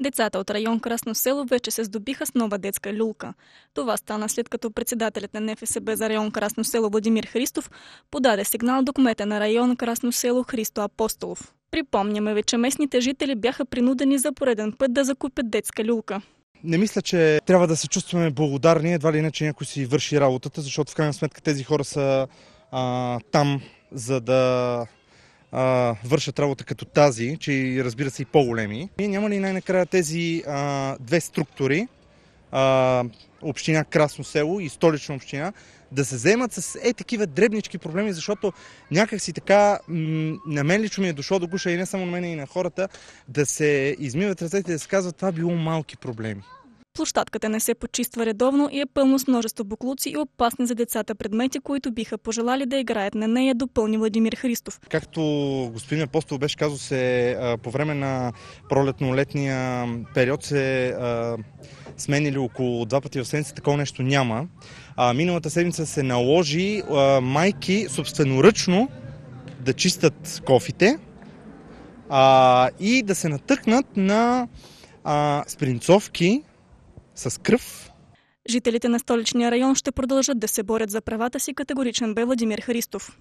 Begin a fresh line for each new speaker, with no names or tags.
Децата от район Красно село вече се здобиха с нова детска люлка. Това стана след като председателят на НФСБ за район Красно село Владимир Христов подаде сигнал до кмета на район Красно село Христо Апостолов. Припомняме ви, че местните жители бяха принудени за пореден път да закупят детска люлка.
Не мисля, че трябва да се чувстваме благодарни, едва ли иначе някой си върши работата, защото в крайна сметка тези хора са а, там, за да а, вършат работа като тази, че разбира се и по-големи. И няма ли най-накрая тези а, две структури, а, община Красно село и столична община, да се вземат с е такива дребнички проблеми, защото някак си така м- на мен лично ми е дошло до гуша и не само на мен, и на хората, да се измиват ръцете и да се казват това било малки проблеми.
Площадката не се почиства редовно и е пълно с множество буклуци и опасни за децата предмети, които биха пожелали да играят на нея, допълни Владимир Христов.
Както господин Апостол беше казал се, по време на пролетно-летния период се сменили около два пъти в седмица, такова нещо няма. А, миналата седмица се наложи а, майки собственоръчно да чистят кофите а, и да се натъкнат на а, спринцовки, с кръв.
Жителите на столичния район ще продължат да се борят за правата си, категоричен бе Владимир Харистов.